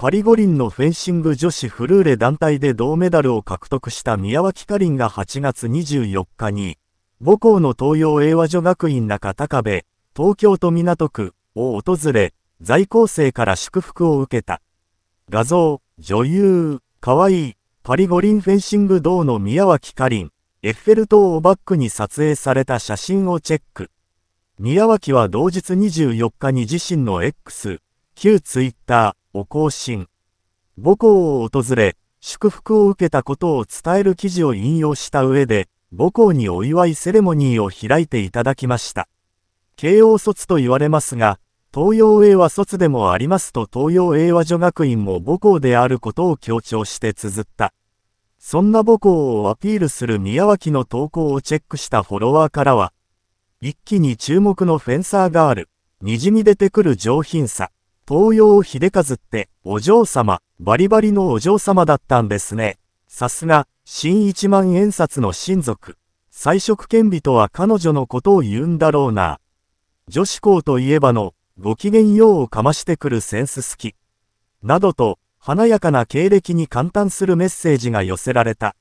パリ五輪のフェンシング女子フルーレ団体で銅メダルを獲得した宮脇花凛が8月24日に、母校の東洋英和女学院中高部、東京都港区を訪れ、在校生から祝福を受けた。画像、女優、かわいい、パリ五輪フェンシング銅の宮脇花凛、エッフェル塔をバックに撮影された写真をチェック。宮脇は同日24日に自身の X、旧 Twitter、お更新。母校を訪れ、祝福を受けたことを伝える記事を引用した上で、母校にお祝いセレモニーを開いていただきました。慶応卒と言われますが、東洋英和卒でもありますと東洋英和女学院も母校であることを強調して綴った。そんな母校をアピールする宮脇の投稿をチェックしたフォロワーからは、一気に注目のフェンサーガール、にじみ出てくる上品さ。東洋秀和ってお嬢様、バリバリのお嬢様だったんですね。さすが、新一万円札の親族。彩色顕微とは彼女のことを言うんだろうな。女子校といえばの、ご機嫌ようをかましてくるセンス好き。などと、華やかな経歴に感嘆するメッセージが寄せられた。